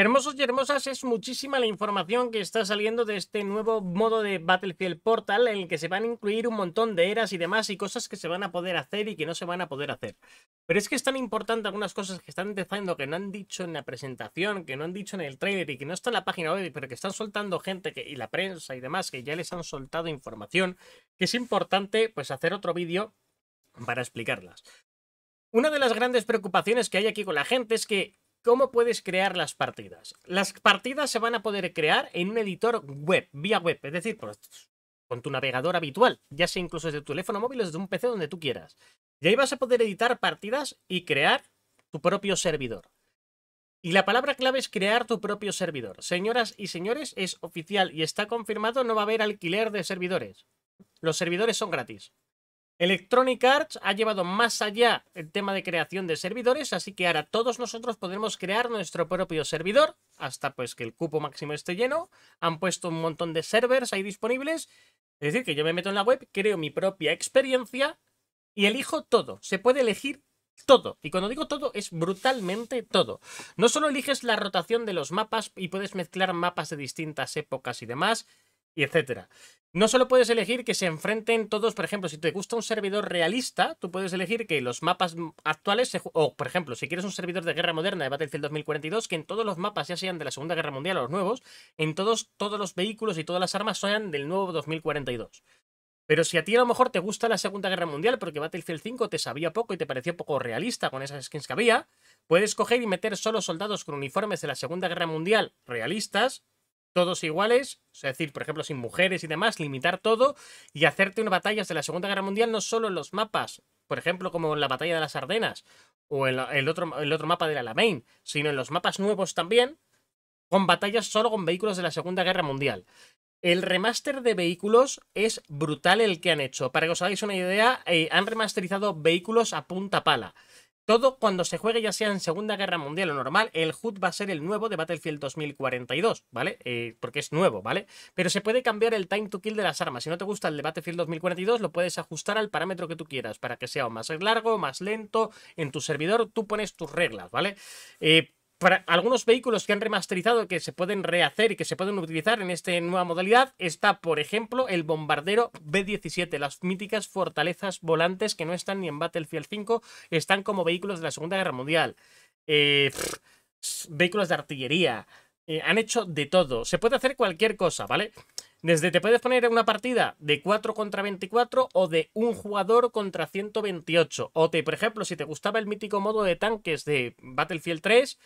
Hermosos y hermosas, es muchísima la información que está saliendo de este nuevo modo de Battlefield Portal en el que se van a incluir un montón de eras y demás y cosas que se van a poder hacer y que no se van a poder hacer. Pero es que es tan importante algunas cosas que están empezando, que no han dicho en la presentación, que no han dicho en el trailer y que no está en la página web, pero que están soltando gente y la prensa y demás que ya les han soltado información, que es importante pues hacer otro vídeo para explicarlas. Una de las grandes preocupaciones que hay aquí con la gente es que ¿Cómo puedes crear las partidas? Las partidas se van a poder crear en un editor web, vía web, es decir, pues, con tu navegador habitual, ya sea incluso desde tu teléfono móvil o desde un PC donde tú quieras. Y ahí vas a poder editar partidas y crear tu propio servidor. Y la palabra clave es crear tu propio servidor. Señoras y señores, es oficial y está confirmado, no va a haber alquiler de servidores. Los servidores son gratis. Electronic Arts ha llevado más allá el tema de creación de servidores, así que ahora todos nosotros podremos crear nuestro propio servidor, hasta pues que el cupo máximo esté lleno. Han puesto un montón de servers ahí disponibles. Es decir, que yo me meto en la web, creo mi propia experiencia y elijo todo. Se puede elegir todo. Y cuando digo todo, es brutalmente todo. No solo eliges la rotación de los mapas y puedes mezclar mapas de distintas épocas y demás, etcétera. No solo puedes elegir que se enfrenten todos, por ejemplo, si te gusta un servidor realista, tú puedes elegir que los mapas actuales, o por ejemplo, si quieres un servidor de guerra moderna de Battlefield 2042, que en todos los mapas, ya sean de la Segunda Guerra Mundial o los nuevos, en todos, todos los vehículos y todas las armas sean del nuevo 2042. Pero si a ti a lo mejor te gusta la Segunda Guerra Mundial porque Battlefield 5 te sabía poco y te parecía poco realista con esas skins que había, puedes coger y meter solo soldados con uniformes de la Segunda Guerra Mundial realistas todos iguales, es decir, por ejemplo, sin mujeres y demás, limitar todo y hacerte unas batallas de la Segunda Guerra Mundial no solo en los mapas, por ejemplo, como en la batalla de las Ardenas o el otro, el otro mapa la sino en los mapas nuevos también, con batallas solo con vehículos de la Segunda Guerra Mundial. El remaster de vehículos es brutal el que han hecho. Para que os hagáis una idea, eh, han remasterizado vehículos a punta pala. Todo cuando se juegue ya sea en Segunda Guerra Mundial o normal, el HUD va a ser el nuevo de Battlefield 2042, ¿vale? Eh, porque es nuevo, ¿vale? Pero se puede cambiar el time to kill de las armas. Si no te gusta el de Battlefield 2042, lo puedes ajustar al parámetro que tú quieras, para que sea más largo, más lento. En tu servidor tú pones tus reglas, ¿vale? Eh, para algunos vehículos que han remasterizado que se pueden rehacer y que se pueden utilizar en esta nueva modalidad está, por ejemplo, el bombardero B-17, las míticas fortalezas volantes que no están ni en Battlefield 5, están como vehículos de la Segunda Guerra Mundial, eh, vehículos de artillería, eh, han hecho de todo, se puede hacer cualquier cosa, ¿vale? Desde te puedes poner en una partida de 4 contra 24 o de un jugador contra 128. O te, por ejemplo, si te gustaba el mítico modo de tanques de Battlefield 3,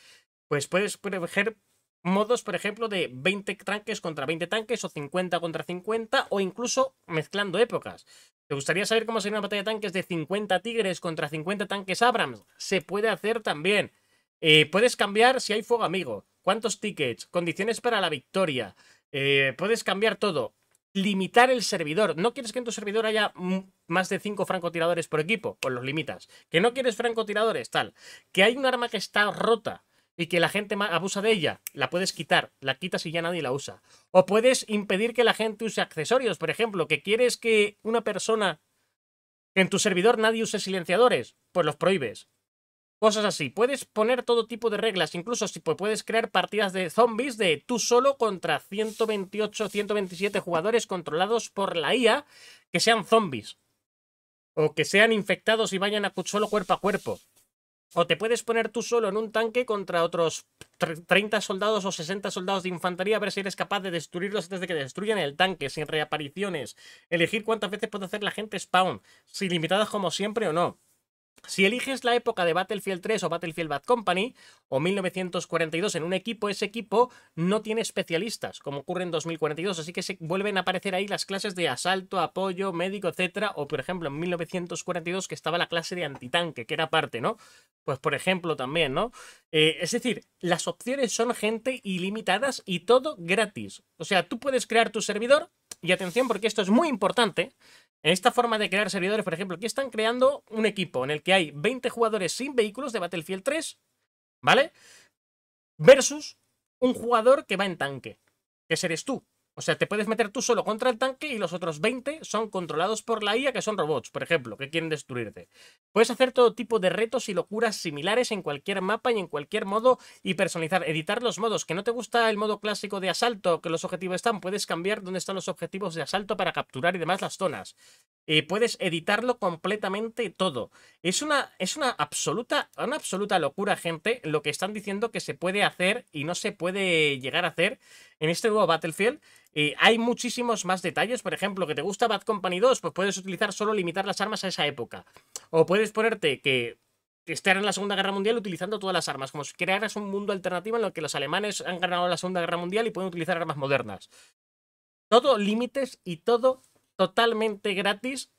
pues puedes proteger modos, por ejemplo, de 20 tanques contra 20 tanques o 50 contra 50 o incluso mezclando épocas. ¿Te gustaría saber cómo sería una batalla de tanques de 50 tigres contra 50 tanques Abrams? Se puede hacer también. Eh, puedes cambiar si hay fuego amigo, cuántos tickets, condiciones para la victoria. Eh, puedes cambiar todo. Limitar el servidor. No quieres que en tu servidor haya más de 5 francotiradores por equipo, pues los limitas. Que no quieres francotiradores, tal. Que hay un arma que está rota y que la gente abusa de ella, la puedes quitar, la quitas y ya nadie la usa. O puedes impedir que la gente use accesorios, por ejemplo, que quieres que una persona en tu servidor nadie use silenciadores, pues los prohíbes. Cosas así. Puedes poner todo tipo de reglas, incluso si puedes crear partidas de zombies de tú solo contra 128, 127 jugadores controlados por la IA que sean zombies. O que sean infectados y vayan a solo cuerpo a cuerpo. O te puedes poner tú solo en un tanque contra otros 30 soldados o 60 soldados de infantería a ver si eres capaz de destruirlos antes de que destruyan el tanque, sin reapariciones. Elegir cuántas veces puede hacer la gente spawn, si limitadas como siempre o no. Si eliges la época de Battlefield 3 o Battlefield Bad Company o 1942 en un equipo, ese equipo no tiene especialistas, como ocurre en 2042, así que se vuelven a aparecer ahí las clases de asalto, apoyo, médico, etcétera, o por ejemplo en 1942 que estaba la clase de antitanque, que era parte, ¿no? Pues por ejemplo también, ¿no? Eh, es decir, las opciones son gente ilimitadas y todo gratis. O sea, tú puedes crear tu servidor y atención porque esto es muy importante, en esta forma de crear servidores, por ejemplo, aquí están creando un equipo en el que hay 20 jugadores sin vehículos de Battlefield 3, ¿vale? Versus un jugador que va en tanque, que eres tú. O sea, te puedes meter tú solo contra el tanque y los otros 20 son controlados por la IA, que son robots, por ejemplo, que quieren destruirte. Puedes hacer todo tipo de retos y locuras similares en cualquier mapa y en cualquier modo y personalizar, editar los modos. Que no te gusta el modo clásico de asalto, que los objetivos están, puedes cambiar dónde están los objetivos de asalto para capturar y demás las zonas. Eh, puedes editarlo completamente todo. Es una, es una absoluta, una absoluta locura, gente, lo que están diciendo que se puede hacer y no se puede llegar a hacer en este nuevo Battlefield. Eh, hay muchísimos más detalles, por ejemplo, que te gusta Bad Company 2, pues puedes utilizar solo limitar las armas a esa época. O puedes ponerte que estar en la Segunda Guerra Mundial utilizando todas las armas, como si crearas un mundo alternativo en el que los alemanes han ganado la Segunda Guerra Mundial y pueden utilizar armas modernas. Todo límites y todo totalmente gratis.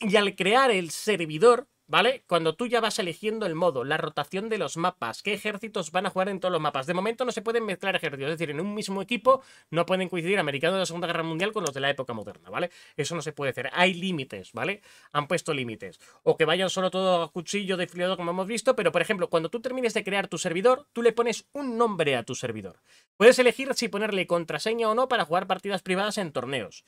Y al crear el servidor, ¿vale? Cuando tú ya vas eligiendo el modo, la rotación de los mapas, qué ejércitos van a jugar en todos los mapas. De momento no se pueden mezclar ejércitos, es decir, en un mismo equipo no pueden coincidir americanos de la Segunda Guerra Mundial con los de la época moderna, ¿vale? Eso no se puede hacer. Hay límites, ¿vale? Han puesto límites. O que vayan solo todo a cuchillo de filiado, como hemos visto, pero por ejemplo, cuando tú termines de crear tu servidor, tú le pones un nombre a tu servidor. Puedes elegir si ponerle contraseña o no para jugar partidas privadas en torneos.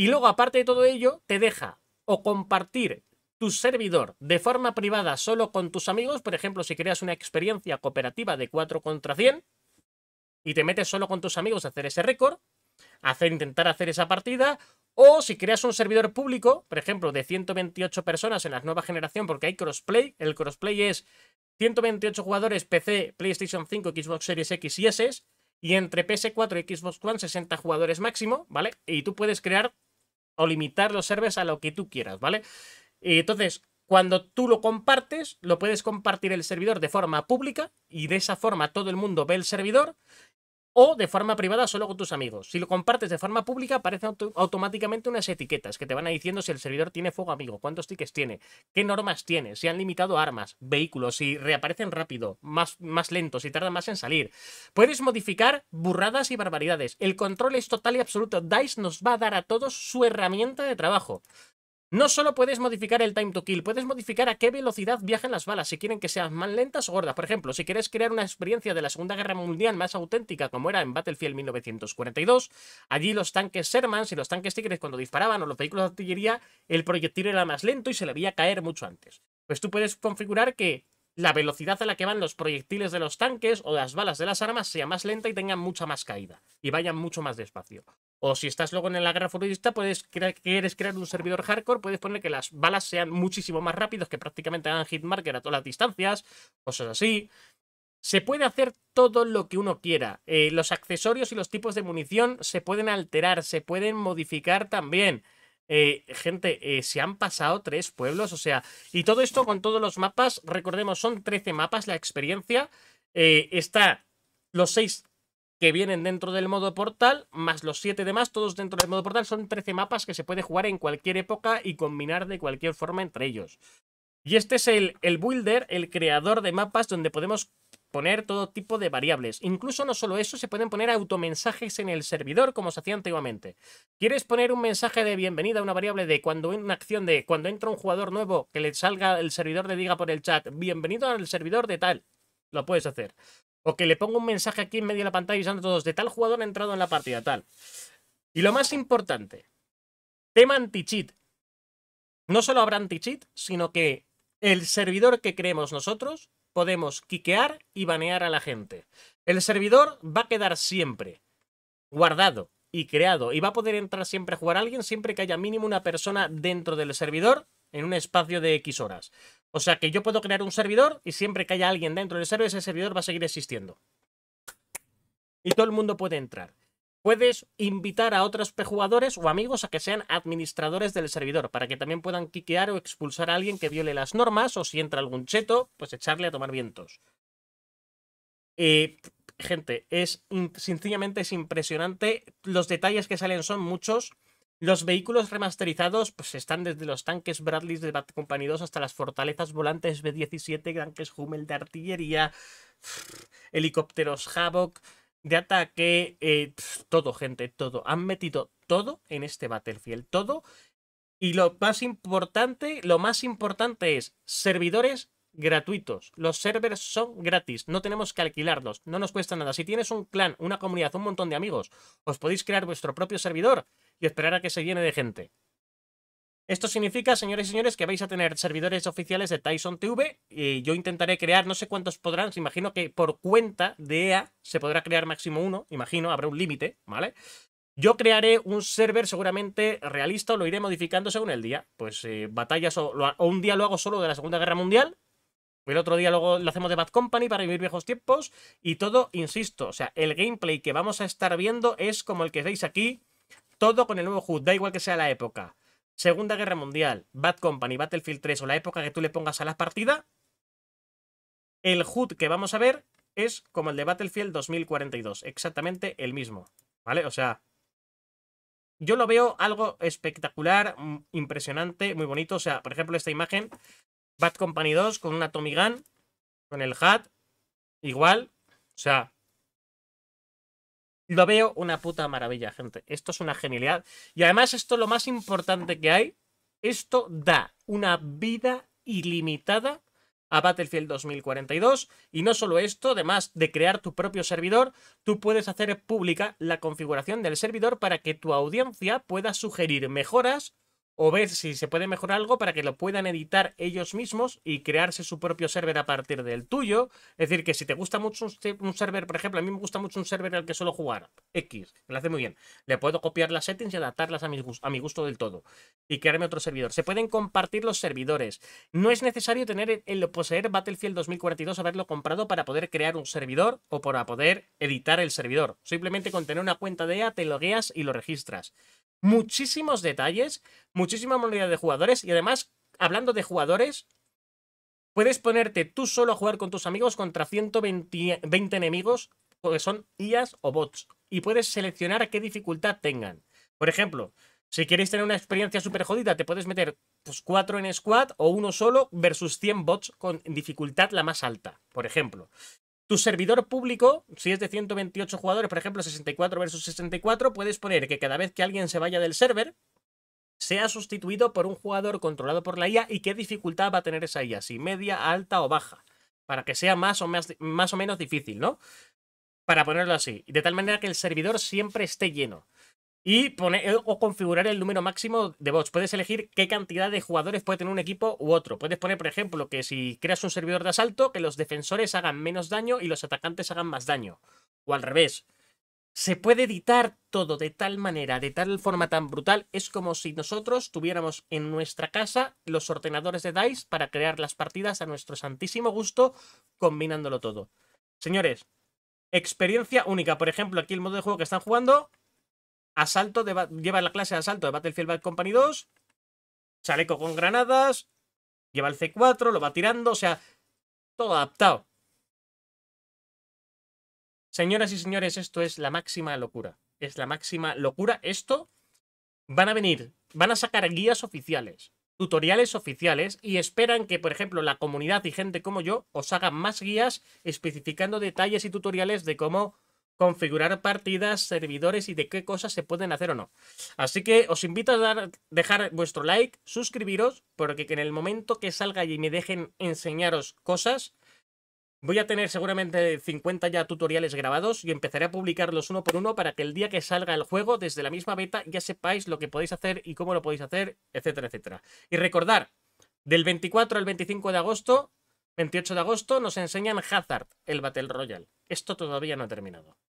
Y luego, aparte de todo ello, te deja o compartir tu servidor de forma privada solo con tus amigos, por ejemplo, si creas una experiencia cooperativa de 4 contra 100 y te metes solo con tus amigos a hacer ese récord, hacer, intentar hacer esa partida, o si creas un servidor público, por ejemplo, de 128 personas en la nueva generación porque hay crossplay, el crossplay es 128 jugadores PC, PlayStation 5, Xbox Series X y S, y entre PS4 y Xbox One 60 jugadores máximo, ¿vale? Y tú puedes crear o limitar los servers a lo que tú quieras, ¿vale? Entonces, cuando tú lo compartes, lo puedes compartir el servidor de forma pública y de esa forma todo el mundo ve el servidor o de forma privada solo con tus amigos. Si lo compartes de forma pública, aparecen automáticamente unas etiquetas que te van a diciendo si el servidor tiene fuego amigo, cuántos tickets tiene, qué normas tiene, si han limitado armas, vehículos, si reaparecen rápido, más, más lentos, si tardan más en salir. Puedes modificar burradas y barbaridades. El control es total y absoluto. DICE nos va a dar a todos su herramienta de trabajo. No solo puedes modificar el time to kill, puedes modificar a qué velocidad viajan las balas, si quieren que sean más lentas o gordas. Por ejemplo, si quieres crear una experiencia de la Segunda Guerra Mundial más auténtica como era en Battlefield 1942, allí los tanques Shermans y los tanques Tigres cuando disparaban o los vehículos de artillería, el proyectil era más lento y se le veía caer mucho antes. Pues tú puedes configurar que la velocidad a la que van los proyectiles de los tanques o las balas de las armas sea más lenta y tengan mucha más caída y vayan mucho más despacio. O si estás luego en la guerra futurista, puedes quieres crear un servidor hardcore, puedes poner que las balas sean muchísimo más rápidas, que prácticamente hagan hitmarker a todas las distancias, cosas así. Se puede hacer todo lo que uno quiera. Eh, los accesorios y los tipos de munición se pueden alterar, se pueden modificar también. Eh, gente, eh, se han pasado tres pueblos, o sea, y todo esto con todos los mapas, recordemos, son 13 mapas la experiencia. Eh, está los seis que vienen dentro del modo portal, más los siete demás, todos dentro del modo portal, son 13 mapas que se puede jugar en cualquier época y combinar de cualquier forma entre ellos. Y este es el, el builder, el creador de mapas donde podemos poner todo tipo de variables. Incluso no solo eso, se pueden poner automensajes en el servidor como se hacía antiguamente. ¿Quieres poner un mensaje de bienvenida a una variable de cuando una acción de cuando entra un jugador nuevo que le salga el servidor le diga por el chat bienvenido al servidor de tal? Lo puedes hacer. O que le ponga un mensaje aquí en medio de la pantalla diciendo todos de tal jugador ha entrado en la partida tal. Y lo más importante, tema anti-cheat. No solo habrá anti-cheat, sino que el servidor que creemos nosotros podemos quiquear y banear a la gente. El servidor va a quedar siempre guardado y creado y va a poder entrar siempre a jugar a alguien siempre que haya mínimo una persona dentro del servidor en un espacio de X horas. O sea que yo puedo crear un servidor y siempre que haya alguien dentro del servidor, ese servidor va a seguir existiendo. Y todo el mundo puede entrar. Puedes invitar a otros jugadores o amigos a que sean administradores del servidor, para que también puedan quiquear o expulsar a alguien que viole las normas, o si entra algún cheto, pues echarle a tomar vientos. Eh, gente, es sencillamente es impresionante. Los detalles que salen son muchos. Los vehículos remasterizados pues, están desde los tanques Bradley de Bat Company 2 hasta las fortalezas volantes B-17, tanques Hummel de artillería, helicópteros Havoc, de ataque, eh, todo, gente, todo. Han metido todo en este Battlefield, todo. Y lo más importante, lo más importante es servidores gratuitos. Los servers son gratis, no tenemos que alquilarlos, no nos cuesta nada. Si tienes un clan, una comunidad, un montón de amigos, os podéis crear vuestro propio servidor y esperar a que se llene de gente. Esto significa, señores y señores, que vais a tener servidores oficiales de Tyson TV y yo intentaré crear, no sé cuántos podrán, se imagino que por cuenta de EA se podrá crear máximo uno, imagino, habrá un límite, ¿vale? Yo crearé un server seguramente realista, lo iré modificando según el día. Pues eh, batallas o, un día lo hago solo de la Segunda Guerra Mundial, el otro día luego lo hacemos de Bad Company para vivir viejos tiempos y todo, insisto, o sea, el gameplay que vamos a estar viendo es como el que veis aquí, todo con el nuevo HUD, da igual que sea la época. Segunda Guerra Mundial, Bad Company, Battlefield 3 o la época que tú le pongas a la partida, el HUD que vamos a ver es como el de Battlefield 2042, exactamente el mismo, ¿vale? O sea, yo lo veo algo espectacular, mm, impresionante, muy bonito. O sea, por ejemplo, esta imagen, Bad Company 2 con una Tommy Gun, con el HUD, igual. O sea, lo veo una puta maravilla, gente. Esto es una genialidad. Y además, esto es lo más importante que hay. Esto da una vida ilimitada a Battlefield 2042. Y no solo esto, además de crear tu propio servidor, tú puedes hacer pública la configuración del servidor para que tu audiencia pueda sugerir mejoras o ver si se puede mejorar algo para que lo puedan editar ellos mismos y crearse su propio server a partir del tuyo. Es decir, que si te gusta mucho un server, por ejemplo, a mí me gusta mucho un server al que suelo jugar, X, que lo hace muy bien, le puedo copiar las settings y adaptarlas a mi, gusto, a mi gusto del todo y crearme otro servidor. Se pueden compartir los servidores. No es necesario tener el poseer Battlefield 2042, haberlo comprado para poder crear un servidor o para poder editar el servidor. Simplemente con tener una cuenta de EA te logueas y lo registras muchísimos detalles, muchísima movilidad de jugadores y además, hablando de jugadores, puedes ponerte tú solo a jugar con tus amigos contra 120 enemigos que son IAs o bots y puedes seleccionar a qué dificultad tengan. Por ejemplo, si quieres tener una experiencia súper jodida, te puedes meter 4 pues, en squad o uno solo versus 100 bots con dificultad la más alta, por ejemplo. Tu servidor público, si es de 128 jugadores, por ejemplo, 64 versus 64, puedes poner que cada vez que alguien se vaya del server, sea sustituido por un jugador controlado por la IA y qué dificultad va a tener esa IA, si media, alta o baja, para que sea más o, más, más o menos difícil, ¿no? Para ponerlo así, de tal manera que el servidor siempre esté lleno y poner eh, o configurar el número máximo de bots. Puedes elegir qué cantidad de jugadores puede tener un equipo u otro. Puedes poner, por ejemplo, que si creas un servidor de asalto, que los defensores hagan menos daño y los atacantes hagan más daño. O al revés. Se puede editar todo de tal manera, de tal forma tan brutal, es como si nosotros tuviéramos en nuestra casa los ordenadores de DICE para crear las partidas a nuestro santísimo gusto, combinándolo todo. Señores, experiencia única. Por ejemplo, aquí el modo de juego que están jugando, asalto de lleva la clase de asalto de Battlefield Bad Company 2, chaleco con granadas, lleva el C4, lo va tirando, o sea, todo adaptado. Señoras y señores, esto es la máxima locura. Es la máxima locura. Esto van a venir, van a sacar guías oficiales, tutoriales oficiales y esperan que, por ejemplo, la comunidad y gente como yo os haga más guías especificando detalles y tutoriales de cómo configurar partidas, servidores y de qué cosas se pueden hacer o no. Así que os invito a dar, dejar vuestro like, suscribiros, porque en el momento que salga y me dejen enseñaros cosas, voy a tener seguramente 50 ya tutoriales grabados y empezaré a publicarlos uno por uno para que el día que salga el juego, desde la misma beta, ya sepáis lo que podéis hacer y cómo lo podéis hacer, etcétera, etcétera. Y recordar, del 24 al 25 de agosto, 28 de agosto, nos enseñan Hazard, el Battle Royale. Esto todavía no ha terminado.